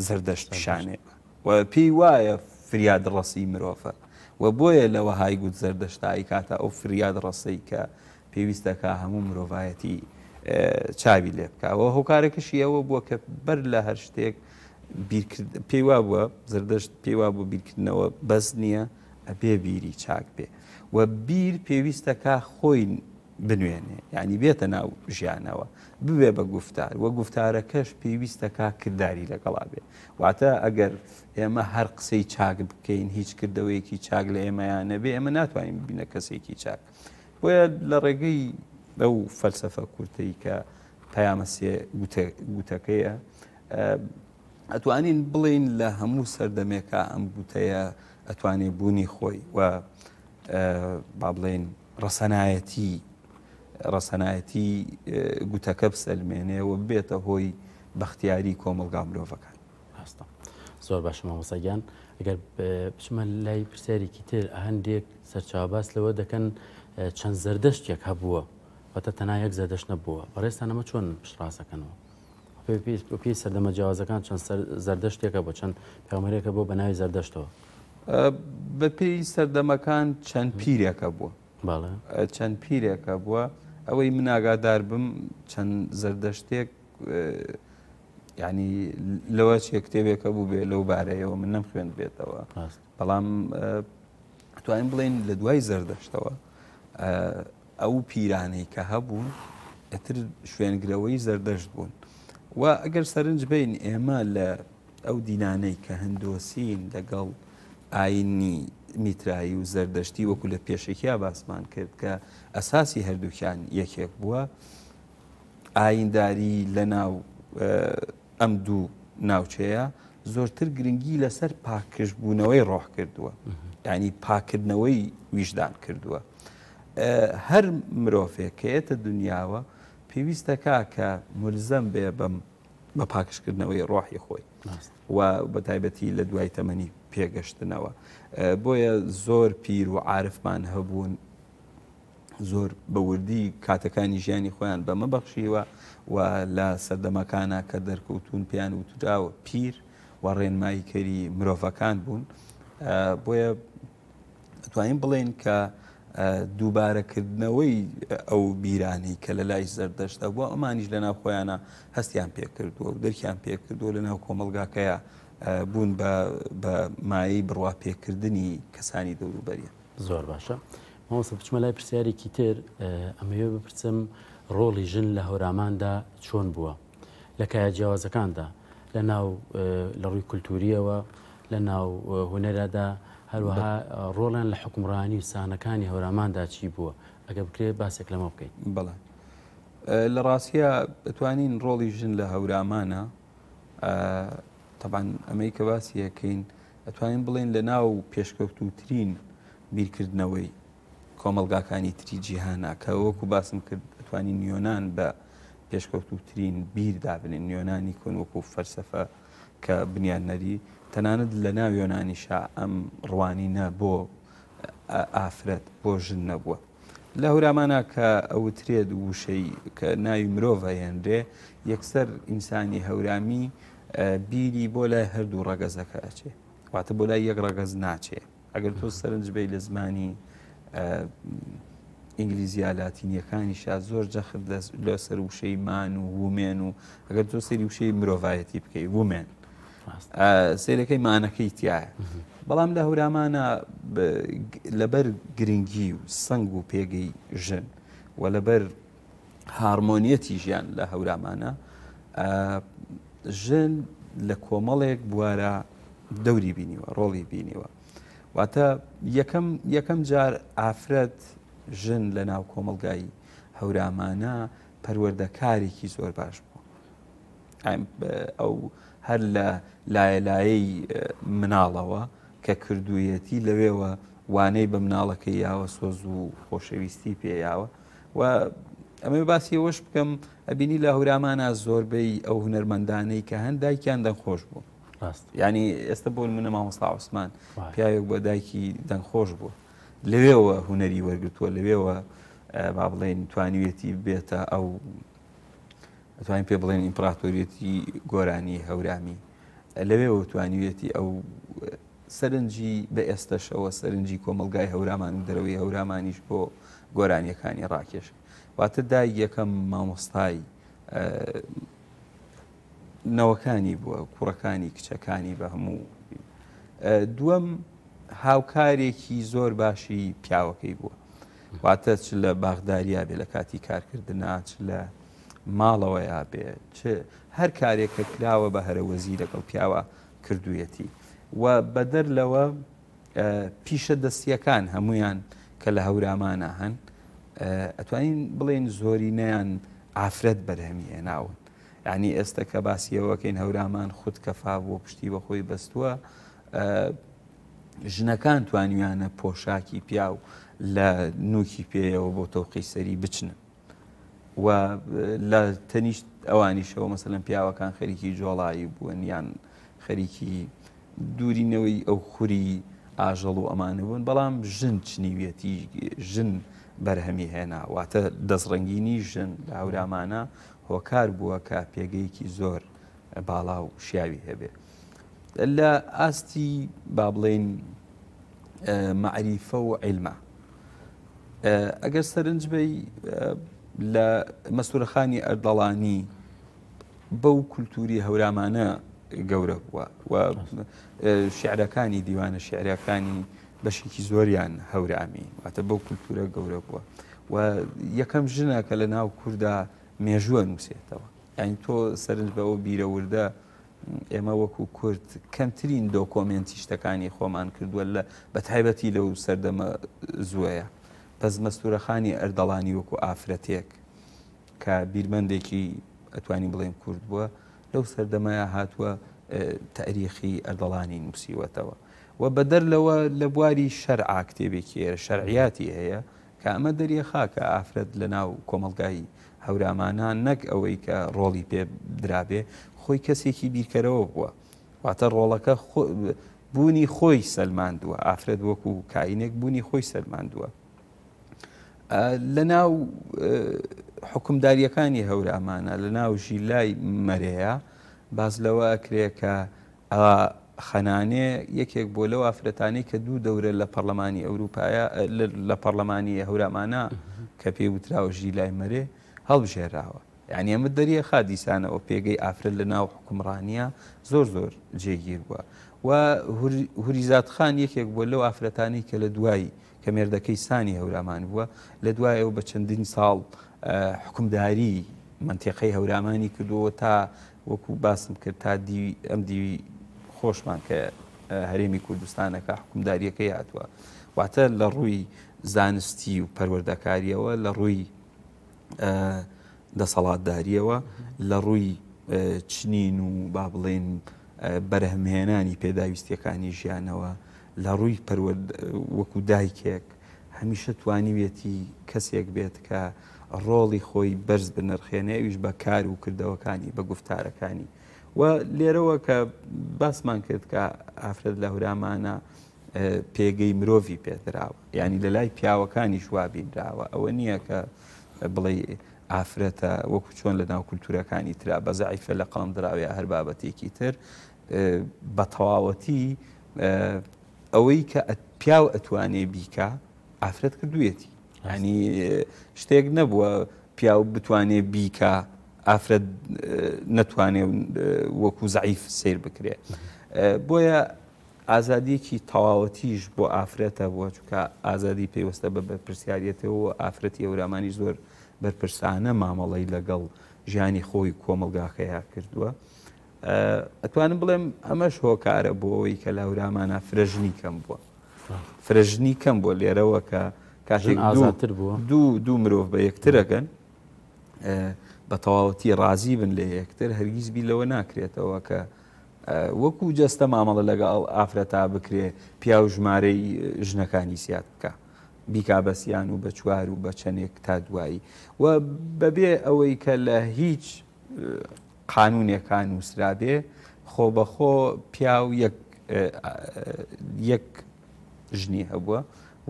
زردەشت پیشانێ و پێی وایە فریاد ڕەسی مرۆڤە و بۆیە لەوە هایگووت زەردەشتایی کاتە ئەو فریاد ڕسەی کە پێویستەکە هەموو مرۆڤایەتی چاوی لێ بکەوە هۆکارێکشی ئەوە بووە کە بەر لە هەر شتێک پێی وا بووە زردەشت پێی وا بۆ بیرکردنەوە بەس نییە ئەبێ بیری چاک بێ و بیر پێویستەکە خۆی بنوێنێ ینی بێتە ناو ژیانەوە ببێ بە گفتار وە گفتارەکەش پێویستە کا کردداری لەگەڵا بێ واتە ئەگەر ئێمە هەر قسەی چاک بکەین هیچ کردەوەیەکی چاک لە ئێمەیانە بێ ئێمە ناتوانین بینە کەسێکی چاک بۆیە لە ڕێگەی بەو فەلسفە کورتی کە پەیامەسێ گوتەکەیە ئەتوانین بڵین لە هەموو سەردەمێکە ئەم گوتەیە ئەتوانێ بوونی خۆی و با بڵێن ڕسەنایەتی ڕەسەنایەتی گوتەکە بسەلمێنێەوە بێتە هۆی بەختیاری کۆمەلگا مرۆڤەکان هەستا زۆر باشمە وسەگیان ئەگەر بچمە لای پرسیارێکی تر هەندێک سەرچاوباس لەوە دەکەن چەند زەردەشتێک هەبووە بەتە تەنا یەک زەردەش نەبووە بەڕێستان ئەمە چۆن پشڕاستەکەنەوە پێی سەردەمە جیاوازەکان چەند زەردەشتێکە بۆ چەند پەیامەرێکە بۆ بەناوی زەردەشتەوە بە پێی سەردەمەکان چەند پیرێکە بووە چەند پیرێکە بووە ئەوەی من ئاگادار بم چەند زەردەشتێک ینی لەوە چێ کتێبێکە بوو بێ لەو بارەیەوە من نەم خوێن بێتەوە بەڵام توانین بڵین لە دوای زەردەشتەوە ئەو پیرانەی کە هەبوون ئەتر شوێنگرەوەی زەردەشت بوون و ئەگەر سەرنج بین ئێمە لە ئەو دینانەی کە هەندۆسین لەگەڵ ئاینی میترایی و زەردەشتی وەکو لە پێشێکیا باسمان کرد کە ئەساسی هەردووکیان یەکێک بووە ئاینداری لە ناو ئەم دوو ناوچەیە زۆرتر گرنگی لەسەر پاکشبوونەوەی ڕۆح کردووە ینی پاکردنەوەی ویژدان کردووە هەر مرۆڤێکەیەتە دنیاوە پێویستە کا کە ملزەم بێ بەم بە پاکشکردنەوەی ڕۆحی خۆی و بە تایبەتی لە دوای تەمەنی پێگەشتنەوە بۆیە زۆر پیر و عاعرفمان هەبوون زۆر بەوردی کاتەکانی ژیانی خۆیان بەمە بەخشیوە و لە سەردەمەکانە کە دەرکەوتون پیان و توراوە پیر و ڕێنمایی کەری مرۆڤەکان بوون بۆیە توانین بڵێن کە دووبارەکردنەوەی ئەو بیرانی کە لە لای زەردەشتە بووە ئەمانیش لە ناو خۆیانە هەستیان پێکردووە و دەرکیان پێکردووە لە ناو کۆمەلگاکەیە بوون بە مایی بڕوا پێکردنی کەسانی دەوروبەریە زۆر باشە مامۆستا بچمە لای پرسیارێکی تر ئەمەوێ بپرسم ڕۆڵی ژن لە هەوراماندا چۆن بووە لەکایە جیاوازەکاندا لە ناو لە ڕووی کولتوریەوە لە ناو هوەرادا هەروەها ڕۆڵان لە حکومڕانی سانەکانی هەوراماندا چی بووە ئەگە بکرێت باسێک لەمە بکەیت بڵێ لە ڕاستیە بتوانین ڕۆڵی ژن لە هەورامانە تەبان ئەمەی کە باسی یەکەین ئەتوانین بڵێن لە ناو پێشکەوتوترین بیرکردنەوەی کۆمەلگاکانی تری جیهانا کە وەکو باسم کرد ئەتوانین نیۆنان بە پێشکەوتوترین بیر دابنین نیۆنانی کۆن وەکو فەرسەفە کە بنیان نەری تەنانەت لە ناو یۆنانیشا ئەم ڕوانینە بۆ ئافرەت بۆ ژن نەبووە. لە هورامانە کە ئەوترێت وشەی کە ناوی مرۆڤ هەێنرێ یەکسەر ئینسانی هەورامی بیری بۆ لای هەردوو ڕەگەزەکە ئەچێ واتە بۆ لای یەک ڕەگەز ناچێ ئەگەر تۆ سەرنج بی لە زمانی ئینگلیزییا لاتینیەکانی شا زۆر جەخت لە سەر وشەی مان و ومێن و ئەگەر تۆ سەری وشەی مرۆڤایەتی بکەی ومێن سیرەکەی مانەکەی تایە بەڵام لە هورامانە لەبەر گرنگی و سنگ و پێگەی ژن و لەبەر هارمۆنیەتی ژیان لە هەورامانە ژن لە کۆمەڵێک بوارە دەوری بینیوە ڕۆڵی بینیوە واتە یەکەم جار ئافرەت ژن لە ناو کۆمەلگایی هەورامانە پەروەردەکارێکی زۆر باش بوو ئەو هەر لە لایەلایەی مناڵەوە کە کردوویەتی لەوێوە وانەی بە مناڵەکەی یاوە سۆز و خۆشەویستی پێیاوە و ئەمە باسی وەش بکەم ئەبینی لە هەورامانە زۆربەی ئەو هوەرمەندانەی کە هەندایکیان دەنخۆش بوو ینی ئێستا بۆن منە مامۆستا عوسمان پیاوێک بۆ دایکی دەنخۆش بوو لەوێەوە هوەری وەرگتووە لەوێەوە با بڵێن توانوێتی بێتە ئەو توانین پێ بڵێن ئیمپراتۆریەتی گۆرانی هەورامی لەوێەوە توانوێتی ئەو سەرنجی بە ئێستەشەوە سەرنجی کۆمەلگای هەورامانی دەرەوەی هەورامانیش بۆ گۆرانیەکانی ڕاکێشن واتە دای یەکەم مامۆستای نەوەکانی بووە کوڕەکانی کچەکانی بە هەموو دووەم هاوکارێکی زۆر باشی پیاوەکەی بووە واتە چ لە باغداریا بێ لە کاتی کارکردنا چ لە ماڵەوە یا بێ هەر کارێکە کراوە بە هەرەوەزی لەگەڵ پیاوە کردوویەتی و بەدەر لەوە پیشە دەستیەکان هەمویان کە لە هەورامانە هەن ئەتوانین بڵێن زۆرینیان ئافرەت بەرهەمیە ناون ینی ئێستا کە باسیەوەکەین هەورامان خودت کەفا بۆ پشتی بە خۆی بەستووە ژنەکان توانیانە پۆشاکی پیا و لە نوکی پێیەوە بۆ تۆقی سەری بچنن و لە تەنیشت ئەوانیشەوە مەسەن پیاوەکان خەریکی جۆڵایی بوون یان خەریکی دورینەوەی ئەو خوری ئاژەڵ و ئەمانە بوون بەڵام ژن چنیوێتی ژن بەرهەمی هێنا واتە دەستڕنگینی ژن لە هەورامانە هۆکار بووە کە پێگەیکی زۆر باڵا و شیاوی هەبێ لە ئاستی با بڵێن معریفە و عیلمە ئەگەر سەرنج بی لە مەسوورەخانی ئەردەڵانی بەو کولتوری هەورامانە گەورە بووە و شعرەکانی دیوانە شعریەکانی بەشێکی زۆریان هەورامی واتە بەو کولتورە گەورە بووە و یەکەم ژنە کە لە ناو کووردا مێژووە نووسێتەوە یعنی تۆ سەرنج بەەوە بیرەوردە ئێمە وەکو کورت کەمترین دۆکۆمنتی شتەکانی خۆمان کردووە لە بە تایبەتی لەو سەردەمە زوەیە پس مەستورەخانی ئەردەڵانی وەکو ئافرەتێک کە بیرمەندێکی ئەتوانی بڵێم کورد بووە لەو سەردەمایە هاتووە تاریخی ئەردەڵانی نووسیوەتەوە. و بەدەر لەوە لە بواری شەرع کتێبێکی ئێرە شەرعیاتی هەیە کە ئەمە دەریە خاکە ئافرەت لە ناو کۆمەلگایی هەورامانان نەک ئەوەی کە ڕۆڵی پێ درابێ خۆی کەسێکی بیرکەرەوە بووە واتە ڕۆڵەکە بوونی خۆی سەلماندووە ئافرەت وەکو کاینێک بوونی خۆی سەلماندووە لە ناو حکمداریەکانی هەورامانە لە ناو ژیلای مەرەیە باز لەوە ئەکرێ کە خەنانێ یەکێک بۆ لەو ئافرەتانی کە دوو دەورە لە پەرلەمانی ئەوروپایە لە پەرلەمانی هەورامانە کە پێی وتراوە ژیلای مەرێ هەڵبژێراوە یعنی ئەمە دەریە خادیسانە ئەو پێگەی ئافرەت لە ناو حکومڕانیە زۆر زۆر جێگیر بووە و هوریزاتخان یەکێک بۆ لەو ئافرەتانی کە لە دوایی کە مێردەکەی سانی هەورامان بووە لە دوای ئەو بە چەندین ساڵ حکومداری منتیقەی هەورامانی کردووە تا وەکو باسم کرد تا ئەم دیوی خۆشمان کە هەرێمی کوردستانەکە حکومداریەکە هاتووە واتە لە ڕووی زانستی و پەروەردەکاریەوە لە ڕووی دەسەڵاتداریەوە لە ڕووی چنین و با بڵێن بەرهمهێنانی پێداویستیەکانی ژیانەوە لە ڕووی وەکو دایکێک هەمیشە توانیوێتی کەسێک بێت کە ڕۆڵی خۆی بەرز بنرخێنێویش بە کار و کردەوەکانی بە گفتارەکانی و لێرەوە کە باسمان کرد کە ئافرەت لە هورامانە پێگەی مرۆڤی پێدراوە ینی لە لای پیاوەکانی شوابینراوە ئەوە نییە کە بڵێ ئافرەتە وەکو چۆن لە ناو کولتورەکانی تررا بە زعیفە لە قەڵندراوی هەر بابەتێکی تر بە تەواوەتی ئەوەی کە پیاو ئەتوانێ بیکە ئافرەت کردوێتی ینی شتێک نەبووە پیاو بتوانێ بیکە ئافرەت نەتوانێ وەکو زعیف سیر بکرێ بۆیە ئازادیەکی تەواوەتیش بۆ ئافرەتە بووە چکە ئازادی پێوەستە بە بەرپرسیارەتەوە ئافرەتی ئەورامانی زۆر بەرپرسانە مامەڵی لەگەڵ ژیانی خۆی کۆمەلگاخەیە کردووە ئەتوانم بڵێم ئەمەش هۆکارە بۆ ئەوی کە لە ئەورامانە فرەژنی کەم بووە فرەژنی کەم بۆ لێرەوە کە کاتێک ئازاتر بووە دوو دوو مرۆڤ بە یەکترەکەن بە تەواوەتی ڕازی بن لە یەکتر هەرگیز بی لەوە ناکرێتەوە کە وەکو جەستە مامەڵە لەگەڵ ئافرەتا بکرێ پیا و ژمارەی ژنەکانی سیات بکە بیکابەسییان و بە چوار و بە چەندێک تا دوایی و بەبێ ئەوەی کە لە هیچ قانونێکان ووسرابێ خۆ بەخۆ پیا و یەک ژنی هەبووە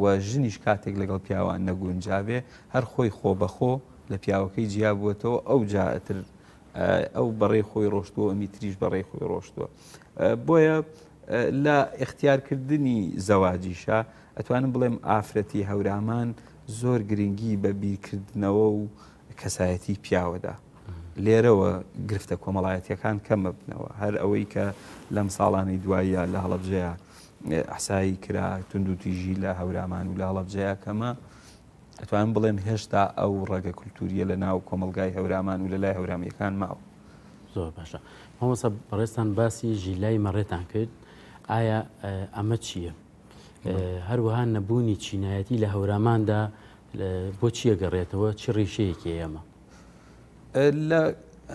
و ژنیش کاتێک لەگەڵ پیاوان نەگونجاوێ هەر خۆی خۆ بەخۆ لە پیاوەکەی جیا بووەتەوە ئەو جاتر ئەو بەڕێ خۆی ڕۆشتووە ئەمی تریش بەڕێ خۆی ڕۆشتووە بۆیە لە اختیارکردنی زەواجیشە ئەتوانم بڵێم ئافرەتی هەورامان زۆر گرنگی بە بیرکردنەوە و کەسایەتی پیاوەدا لێرەوە گرفتە کۆمەڵایەتەکان کەمە بنەوە هەر ئەوەی کە لەم ساڵانی دواییە لە هەڵەبجەیە ئەحسایی کرا تونند و تیژی لە هەورامان و لە هەڵەبجەیە کەمە دەتوانم بڵێم هێشتا ئەو ڕێگە کولتوریە لە ناو کۆمەلگای هەورامان و لە لای هەورامیەکان ماوە زۆر باشە مامۆسا بەڕێستان باسی ژیلای مەڕێتان کرد ئایا ئەمە چییە؟ هەروەها نەبوونی چینایەتی لە هەوراماندا بۆ چیە گەڕێتەوە چی ڕیشەیەکی ئێمە لە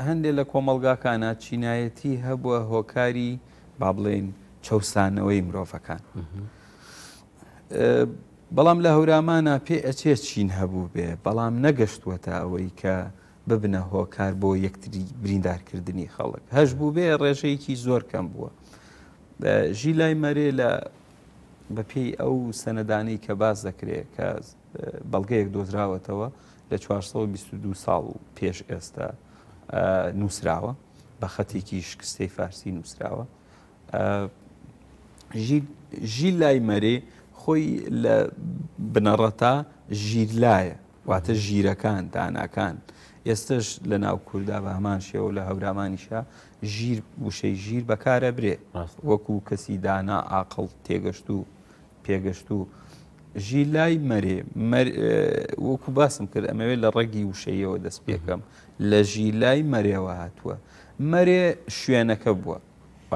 هەندێک لە کۆمەلگاکانە چینایەتی هەبووە هۆکاری با بڵێن چەسانەوەی مرۆڤەکان بەڵام لە هەورامانە پێ ئەچێ چین هەبوو بێ بەڵام نەگەشتووە تا ئەوەی کە ببنە هۆکار بۆ یەکتری بریندارکردنی خەڵک هەش بوو بێ ڕێژەیەکی زۆر کەم بووە ژی لای مەرێ لە بەپی ئەو سەنەدانی کە باز دەکرێت کە بەڵگەیەک دۆزراوەتەوە لە 422 ساڵ و پێش ئێستا نووسراوە بە خەتێکی شکستی فارسی نووسراوە ژی لای مەرێ خۆی لە بنەڕەتا ژیرلایە واتە ژیرەکان داناکان ئێستش لە ناو کووردا بە هەمان شێوە لە هەورامانیشا ژیر وشەی ژیر بەکارە برێ وەکو کەسی دانا ئاقل تێگەشت و پێگەشت و ژیلای مەرێ وەکو باسم کرد ئەمەوێت لە ڕێگی وشەیەوە دەست پێکەم لە ژیلای مەرێەوە هاتووە مەرێ شوێنەکە بووە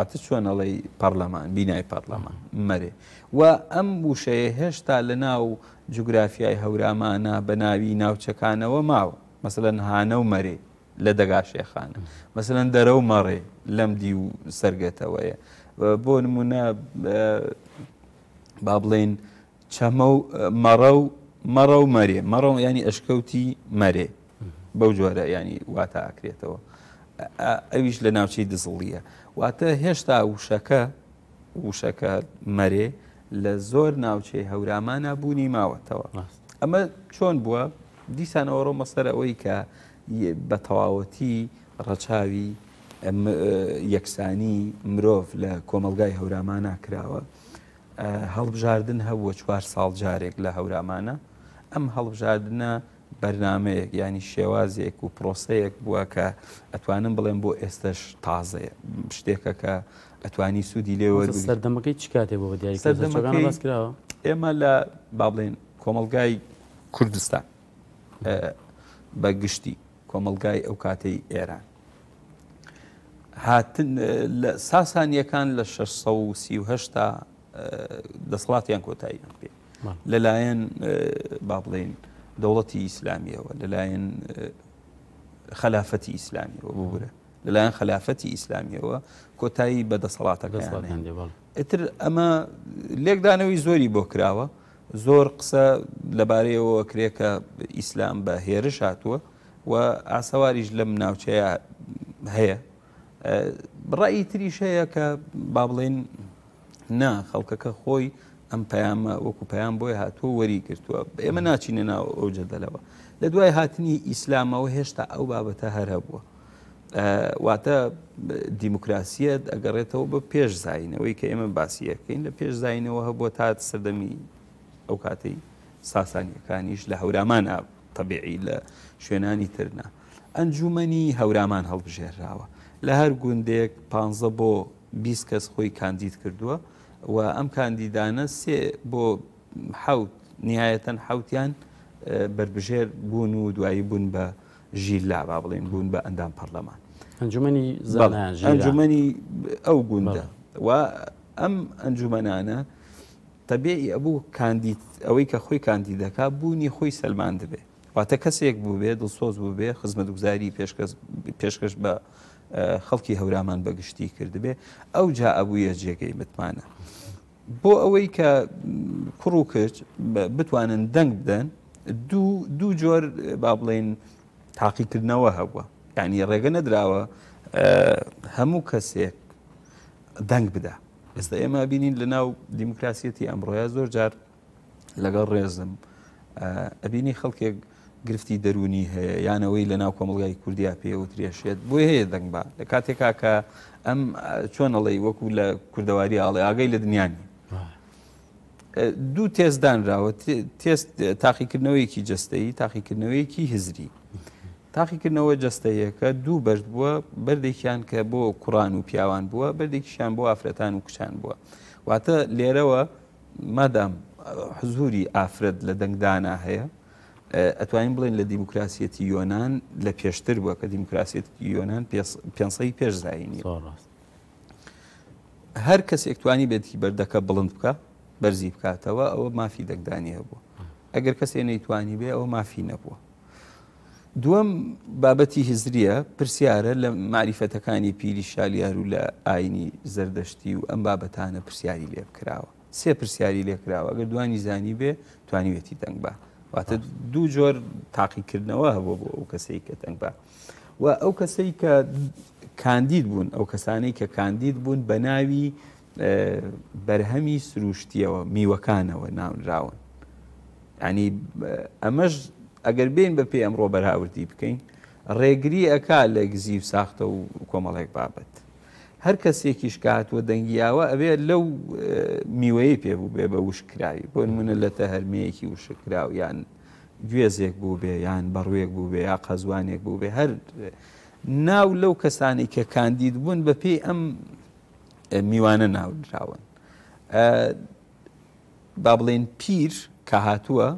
خاتە چۆنەڵی پەرلەمان بینای پەرلەمان مەرێ و ئەم بوشەیە هێشتا لە ناو جوگرافیای هەورامانە بە ناوی ناوچەکانەوە ماوە مثلەن هانە و مەرێ لە دەگاشێخانە مثلەن دەرە و مەڕێ لەم دی و سرگەتەوەیە بۆ نمونە با بڵێن چەمە و مەڕە و مەڕە و مەرێ مەڕە ینی ئەشکەوتی مەرێ بەو جۆرە ینی واتە ئاکرێتەوە ئەویش لە ناوچەی دزڵیە واتە هێشتا وشەکە وشەکە مەرێ لە زۆر ناوچەی هەورامانە بوونی ماوەتەوە ئەمە چۆن بووە دیسان ئەوڕۆ مەسەر ئەوەی کە بە تەواوەتی ڕەچاوی یەکسانی مرۆڤ لە کۆمەلگای هەورامان ناکراوە هەڵبژاردن هەبووە چوار ساڵ جارێک لە هەورامانە ئەم هەڵبژاردنە بەرنمەیەک ینی شێوازێک و پرۆسەیەک بووە کە ئەتوانم بڵێم بۆ ئێستش تازەیە شتێکە کە ئەتوانی سوودی لێوە سەردەمەکەی چ کاتێکەوە دیریکراوە ئێمە لە با بڵێن کۆمەلگای کوردستان بە گشتی کۆمەلگای ئەو کاتەی ئێران هاتن ساسانیەکان لە 1630 تا دەسڵاتیان کۆتاییان پێ لەلایەن با بڵێن دەوڵەتی ئیسلامیەوە لەلایەن خلافەتی ئیسلامیەوە ببوورە لەلایەن خلافەتی ئیسلامیەوە کۆتایی بەدەسەڵاتەکەتر ئەمە لێکدانەوەی زۆری بۆ کراوە زۆر قسە لەبارەیەوە کرێکە ئیسلام بە هێرش هاتووە و ئاسەواریش لەم ناوچەیە هەیە ڕایی تریش هەیە کە با بڵێن نا خەڵکەکە خۆی ئەم پەیامە وەکو پەیان بۆی هاتووە وەری کردووە ئێمە ناچینە ناو ئەو جەدەلەوە لە دوای هاتنی ئیسلامەوە هێشتا ئەو بابەتە هەر هەبووە واتە دیموکراسیەت ئەگەڕێتەوە بە پێش زینەوەی کە ئێمە باسیەکەین لە پێش زینەوە هەبووە تا سەردەمی ئەو کاتەی ساسانیەکانیش لە هەورامان تەبیعی لە شوێنانی ترنا ئەنجومنی هەورامان هەڵبژێراوە لە هەر گوندێک پ بۆ 20 کەس خۆی کاندید کردووە و ئەم کاندیدانە سێ بۆ حوت نهایەتەن حوتیان بربژێر بوون و دوایی بوون بە ژیرلا با بڵین بوون بە ئەندام پەرلەمان ئەنجومی ئەنجومی ئەو گوندە و ئەم ئەنجومەنانە تەبێی ئەبوو کاندید ئەوەی کە خۆی کاندیدەکە بوونی خۆی سلمان دەبێ واتە کەسێک بوو بێ دڵسۆز بوو بێ خزمەت گوزاری پێشکەش بە خەڵکی هەورامان بەگشتی کردبێ ئەو جا ئەبووە جێگەی متمانە. بۆ ئەوەی کە کوڕ و کرد بتوانن دەنگ بدەن دوو جۆر با بڵێن تاقیکردنەوە هەبووە یعنی ڕێگە نەدراوە هەموو کەسێک دەنگ بدا ئێستا ئێمە بینین لە ناو دیموکراسەتی ئەمڕۆیا زۆر جار لەگەڵ ڕێزم ئەبینی خەڵکێک گرفتی دەرونی هەیە یانەوەی لە ناو کۆمەڵگای کوردیا پێوە درێشێت بۆ هەیە دەنگ بە لە کاتێکا کە ئەم چۆنەڵی وەکو لە کوردەواری ئاڵێ ئاگەی لە دنیانی دوو تێزدانراوە تێست تاقیکردنەوەیکی جستەی تاقیکردنەوەیکی هزری تاقیکردنەوە جستەیەکە دوو بەرد بووە بردێکیان کە بۆ کوڕان و پیاوان بووە بردێکیشان بۆ ئافرەتان و کچان بووە واتە لێرەوە مادام حزوری ئافرەت لە دەنگدانا هەیە ئەتوانین بڵین لە دیموکراسەتی یۆناان لە پێشتر بووە کە دیموکراسەتی یۆناان پێنسەی پێشزایینی هەر کەس ئەکتوانی بێتی بەردەکە بڵند بکە بەرزی بکاتەوە ئەوە مافی دەنگدانی هەبوو ئەگەر کەسێ نەیتوانی بێ ئەوە مافی نەبووە دووەم بابەتی هزریە پرسیارە لە معریفەتەکانی پیری شالیار و لە ئاینی زەردەشتی و ئەم بابەتانە پرسیاری لێ بکراوە سێ پرسیاری لێکراوە ئەگەر دوانی زانی بێ توانیوێتی دەنگبار واتە دوو جۆر تاقیکردنەوە هەبوو بۆ ئەو کەسەی کە تەنگ بە و ئەو کەسەی کە کاندید بوون ئەو کەسانەی کە کاندید بوون بە ناوی بەرهەمی سروشتیەوە میوەکانەوە ناونراون ینی ئەمەش ئەگەر بێن بە پێ ئەمڕۆ بەراوردی بکەین ڕێگری ئەک لە گزیب ساختە و کۆمەڵێک بابەت هەر کەسێکیش کاتوە دەنگیاوە ئەوێ لەو میوەیە پێبوو بێ بە وشکراوی بۆ منە لە تەهرمەیەکی وشکراو یان گوێزێک بوو بێ یان بەڕوێک بوو بێ یا قەزوانێک بوو بێ هەر ناو لەو کەسانی کە کاندید بوون بە پێی ئەم میوانە ناودراون با بڵێن پیر کە هاتووە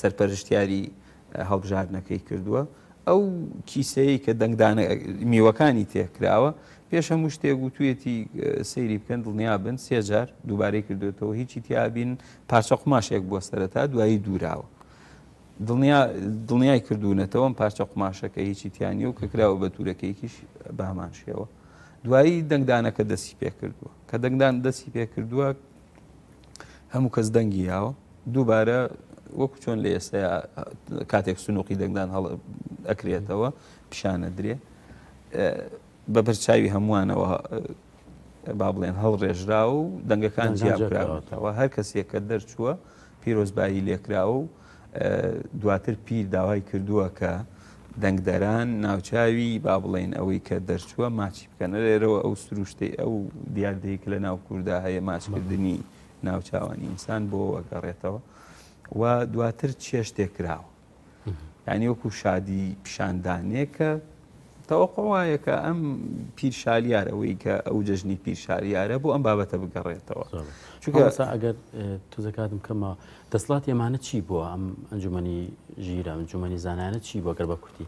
سەرپەرشتیاری هەڵبژاردنەکەی کردووە ئەو کیسەیە کە دەنگدانە میوەکانی تێکراوە پێش هەموو شتێک و توێتی سەیری بکەن دڵنیا بن سێجار دووبارەی کردوێتەوە هیچی تیابین پارچە قماشێک بۆ سەرەتا دوایی دوراوە دڵنیای کردوونەتەوە پارچە قماشەکە هیچی تیانی و کە کراوە بە تورەکەیکیش بامانشیەوە دوایی دەنگدانەکە دەستی پێ کردووە کە دەنگدان دەستی پێ کردووە هەموو کەس دەنگی یاوە دووبارە وەکو چۆن لە ئێستا کاتێک سنووقی دەنگدان هەڵ ئەکرێتەوە پیشانە درێ بە بەرچاوی هەمووانەوە با بڵێن هەڵڕێژرا و دەنگەکان جیابراوەوە هەر کەسێکە دەرچووە پیرۆزبایی لێکراوە و دواتر پیر داوای کردووە کە دەنگدەران ناوچاوی با بڵێن ئەوەی کە دەرچووە ماچی بکەنە لێرەوە ئەو سروشتی ئەو دیاردەیەک لە ناو کووردا هەیە ماچکردنی ناوچاوانی ئینسان بۆ ئەگەڕێتەوە و دواتر چێشتێک کراوە یعنی وەکو شادی پیشاندانێکە تەوەقعواایەکە ئەم پیرشالیارەوەی کە ئەو جژنی پیرشالیارە بۆ ئەم بابەتە بگەڕێتەوە چونکەسا ئەگەر تو زکاتم کەمە دەسڵات ئێمانە چی بووە ئەم ئەنجومی ژیرە ئەنجومی زانانە چی بۆ گەر بە کورتی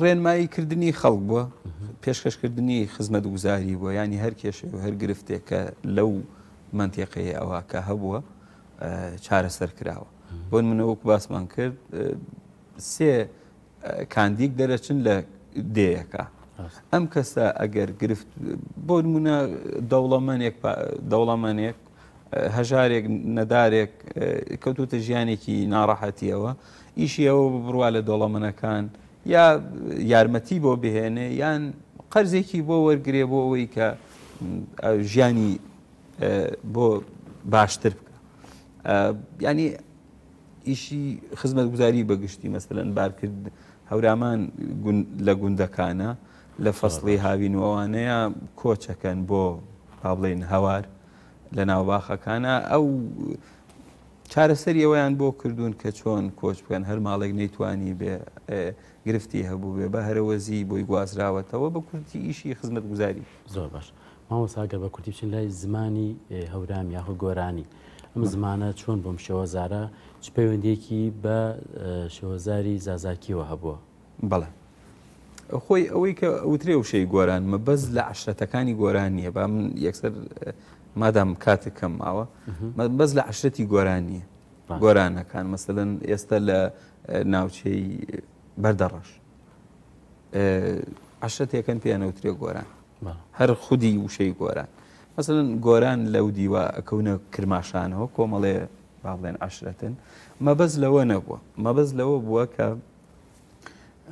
ڕێنماییکردنی خەڵک بووە پێشکەشکردنی خزمەت گوزاری بووە ینی هەر کێشێ و هەر گرفتێکە لەو منتیقەیە ئەوە کە هەبووە چارەسەر کراوە بۆن منەوەک باسمان کرد سێ کاندیک دەرەچن لە دەیەکە ئەم کەسە ئەگەر گرفت بۆ نمونە دەوڵەمەنێک دەوڵەمەنێک هەژارێک نەدارێک کەوتوتە ژیانێکی ناڕەحەتیەوە ئیشی ئەوە بڕوا لە دەوڵەمەنەکان یا یارمەتی بۆ بهێنێ یان قەرزێکی بۆ وەرگێ بۆ ئەوەی کە ژیانی بۆ باشتر بکە ینی ئیشی خزمەت گوزاری بەگشتی مەمثلەن بارکرد هەورامان لە گوندەکانە لە فەصلی هاوینەوەوانەیە کۆچەکەن بۆ با بڵێن هەوار لە ناوباخەکانە ئەو چارەسەریەوەیان بۆ کردوون کە چۆن کۆچ بکەن هەر ماڵێک نەیتوانی بێ گرفتی هەبوو بێ بە هەرەوەزی بۆی گوازراوەتەوە بە کورتی ئیشی خزمەت گوزاری زۆر باش ماوە ساگە بە کورتی بچین لای زمانی هەورام یاخ گۆرانی ئەم زمانە چۆن بۆم شێوەزارە چ پەیوەندێکی بە شێوەزاری زازاکیەوە هەبووە بەڵێ خۆی ئەوەی کە ئەوترێ وشەی گۆرانمە بەس لە عشرەتەکانی گۆران نیە با من یەکسەر مادام کاتێکم ماوە بەس لە عشرەتی گۆران نیە گۆرانەکان مەسەن ئێستا لە ناوچەی بەردەڕەش عشرەتێکەکەن پێیانەوترێ گۆران هەر خودی وشەی گۆران مەسەن گۆران لەو دیوە ئەکەونە کرماشانەوە کۆمەڵێ با بڵێن عشرەتن مەبەز لەوە نەبووە مەبەز لەوە بووە کە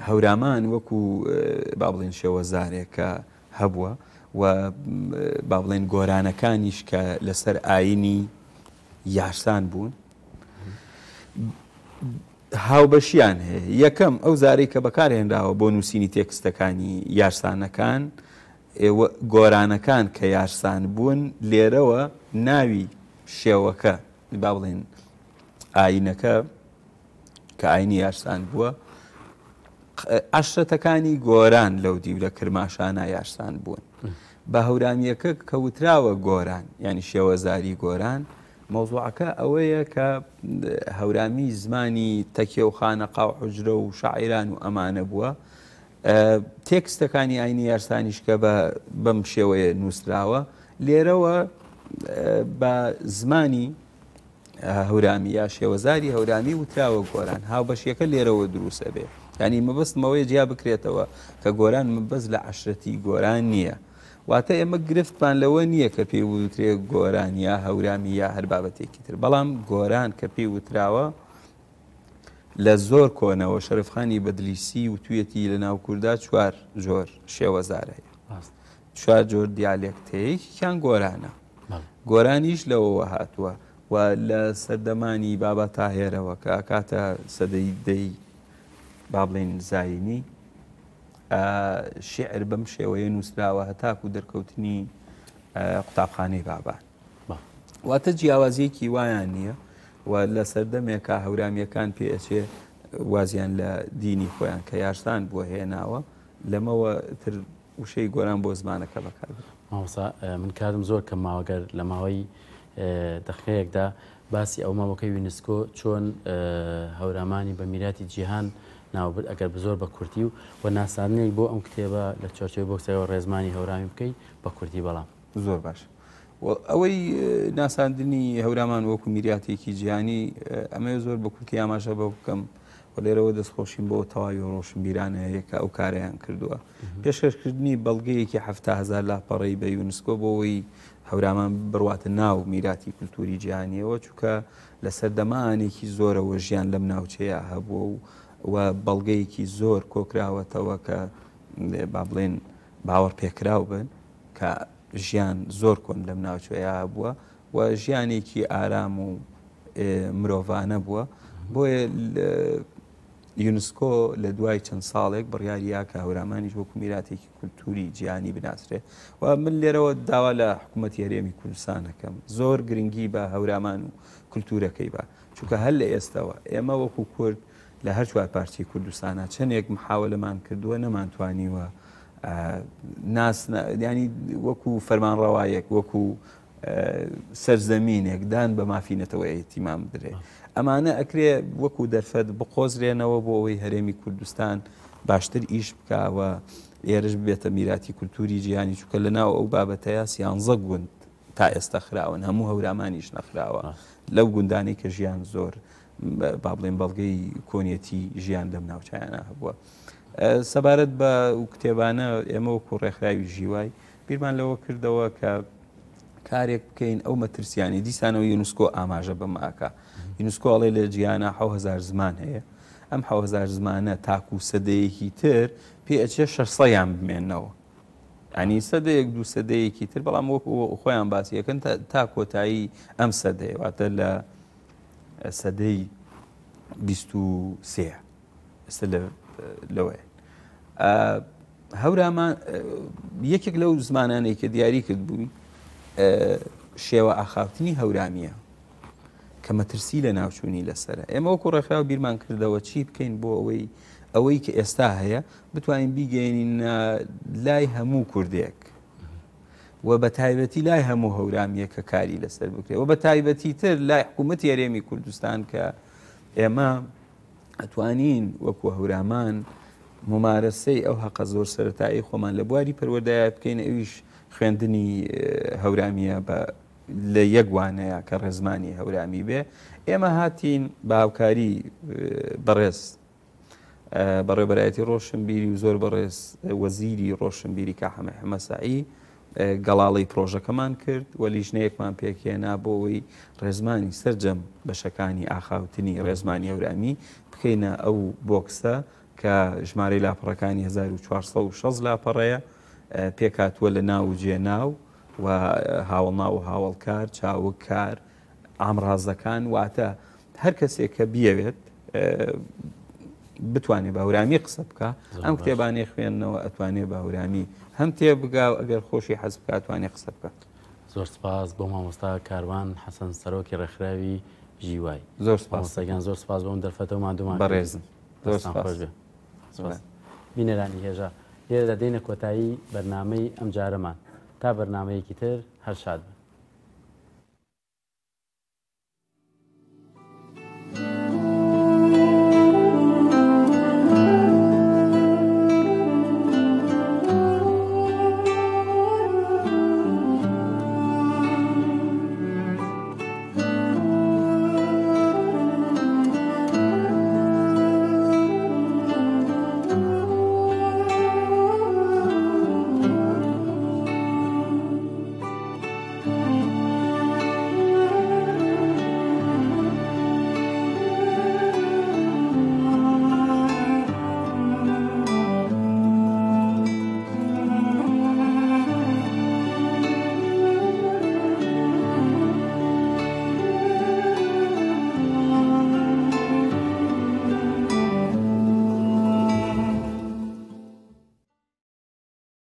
هەورامان وەکو با بڵێن شێوەزارێکە هەبووە و با بڵێن گۆرانەکانیش کە لەسەر ئاینی یاشتان بوون هاوبەشیان هەیە یەکەم ئەو زارەی کە بەکارهێنراوە بۆ نووسینی تێکستەکانی یاشتانەکان گۆرانەکان کە یاشتان بوون لێرەوە ناوی شێوەکە با بڵین ئاینەکە کە ئاینی یاشتان بووە ئەشتەکانی گۆران لەو دیورە کرماشانە یاشتان بوون بە هەورامیەکە کەوتراوە گۆران ینی شێوەزاری گۆران مۆزوعەکە ئەوەیە کە هەورامی زمانی تەکیە و خانەقا و حجرە و شاعران و ئەمانە بووە تێکستەکانی ئاینی یارسانیش کە بەم شێوەیە نووسراوە لێرەوە بە زمانی هەورامی یا شێوەزاری هەورامی وتراوە گۆران هاوبەشیەکە لێرەوە دروستە بێ ینی مەبستمەوەی جیا بکرێتەوە کە گۆران مەبەست لە عشرەتی گۆران نییە واتە ئێمە گرفتمان لەوە نییە کە پێی وترێ گۆران یا هەورامی یا هەر بابەتێکی تر بەڵام گۆران کە پێی وتراوە لە زۆر کۆنەوە شەرفخانی بەدلیسی و تویەتی لە ناو کووردا چوار زۆر شێوەزارەیە چوار جۆر دیالێکتەیەکیان گۆرانە گۆرانیش لەوەوە هاتووە و لە سەردەمانی بابا تاهێرەوە کە کاتە سەدەی دەی با بڵێن زایینی شعر بەم شێوەیە نووسراوە هەتاکو دەرکەوتنی قوتابخانەی بابان واتە جیاوازیەکی وایان نییە و لە سەردەمێکا هەورامیەکان پێچێ وازیان لە دینی خۆیان کە یاشتان بۆ هێناوە لەمەوە تر وشەی گۆران بۆ زمانەکە بەکار ماوەسا من کاتم زۆر کە ماوەگەر لە ماوەی دەخەیەکدا باسی ئەو مامەکەی وینسکۆ چۆن هەورامانی بە میراتی جیهان ناوبر ئەگەر بزۆر بە کورتی و و ناسانەیەک بۆ ئەم کتێبە لە چۆچەوە بۆکسەوە ڕێزمانی هەورامی بکەیت بە کورتی بەڵام زۆر باش ئەوەی ناساندنی هەورامان وەکو میریاتێکی جیهانی ئەمە زۆر بە کورتی ئاماژە بە بکەم و لێرەوە دەستخۆشیم بۆ تەواوی ڕۆشن بیرانەیە کە ئەو کاریان کردووە پێشکەشکردنی بەڵگەیەکی هزار لاپەڕی بە یونسکۆ بۆەوەی هەورامان بڕواتە ناو میراتی کولتوری جیهانیەوە چووکە لە سەردەمانێکی زۆرەوە ژیان لەم ناوچەیە هەبووە و و بەڵگەیەکی زۆر کۆکراوەتەوە کە با بڵێن باوەڕ پێکراو بن کە ژیان زۆر کۆن لەم ناوچەیە بووە و ژیانێکی ئارام و مرۆڤانە بووە بۆیە یونسکۆ لە دوای چەند ساڵێک بڕیاریا کە هەورامانیش وەکو میراتێکی کولتوری جیانی بناسرێت و من لێرەوە داوا لە حکوومەت یاریێمی کوردستانەکەم زۆر گرنگی بە هەورامان و کولتورەکەی بە چونکە هەل لە ئێستاەوە ئێمە وەکو کورد لە هەر چوار پارتی کوردستانە چندێک محاولەمان کردووە نەمانتوانیوە ینی وەکو فەرمانڕەوایەک وەکو سەرزەمینێک دان بە مافینەتەوە ئەتیمان بدرێ ئەمانە ئەکرێ وەکو دەرفەت بقۆزرێنەوە بۆ ئەوەی هەرێمی کوردستان باشتر ئیش بکاوە ئێرش بێتە میراتی کولتوری جیهانی چووکە لەناو ئەو بابەتەیە سیانزە گوند تا ئێستا خراون هەموو هەورامانیش نەخراوە لەو گوندانی کە ژیان زۆر با بڵێن بەڵگەی کۆنیەتی ژیان لەم ناوچیانە هەبووە. سەبارەت بە کتێبانە ئێمە وەکو ڕێکخراوی ژیوای بیرمان لەوە کردەوە کە کارێک بکەین ئەو مەترسیانی دیسانەوە یونسکۆ ئاماژە بەماکە یونسکۆڵی لە جیانە حهزار زمان هەیە ئەم حهزار زمانە تاکو سەدەیەکی تر پێ ئەچێ شەرسەیان بمێنەوە ئەنی سەدەیەک دوو سەدەیەکی تر بەڵام وەکو خۆیان باسیەکەن تا کۆتایی ئەم سەدەیەواتە لە سەدەی سێ ئێستا لەوێ هەورامان یەکێک لەو زمانانێک کە دیاری کرد بووی شێوە ئاخافتنی هەورامیە کە مەترسی لە ناوچوونی لەسرە ئێمە وەکو ڕێکخرا و بیرمان کردەوە چی بکەین بۆ ئەوەی ئەوەی کە ئێستا هەیە بتوانین بیگەێنین لای هەموو کوردێک و بە تایبەتی لای هەموو هەورامیە کە کاری لەسەر بکرێت و بە تایبەتی تر لای حکوومەت یارێمی کوردستان کە ئێمە ئەتوانین وەکو هەورامان ممارەسەی ئەو حقە زۆر سەرایی خۆمان لە بواری پەروەدایە بکەین ئەویش خوێندنی هەورامیە بە لە یەکوانەیە کە ڕێزمانی هەورامی بێ ئێمە هاتین باوکاری بەڕێز بەڕێبەرایەتی ڕۆشنبیری و زۆر بەڕێز وەزیری ڕۆشنبیری کە حەمە حمەسایی گەڵاڵی پرۆژەکەمان کرد و لیژنەیەکمان پێکێنا بۆەوەی ڕێزمانی سرجەم بەشەکانی ئاخاوتنی ڕێزمانی هەورامی بکەینە ئەو بۆکسە کە ژمارەی لاپەڕەکانی 1940 لاپەڕەیە پێکاتوە لە ناو جێ ناو و و هاوڵنا و هاوڵکار چاوک کار ئامڕازەکان واتە هەر کەسێک کە بیەوێت بتوانێت باورامی قسە بکە ئەم کتێبانێ خوێندنەوە ئەتوانێت باورامی هەم تێبگاو ئەگەر خۆشی حەز بکاتوانێ قسە بکات زۆر سپاس بۆ مامۆستا کاروان حەسەن سەرۆکی ڕێکخراوی ژیوای زۆر سپاسگەان زۆر سپاس بۆم دەرفەتە مادومان بەڕێزم بینەرانی هێژە لێرە دەدەینە کۆتایی بەرنمەی ئەم جارەمان تا بەرنمەیەکی تر هەر شاد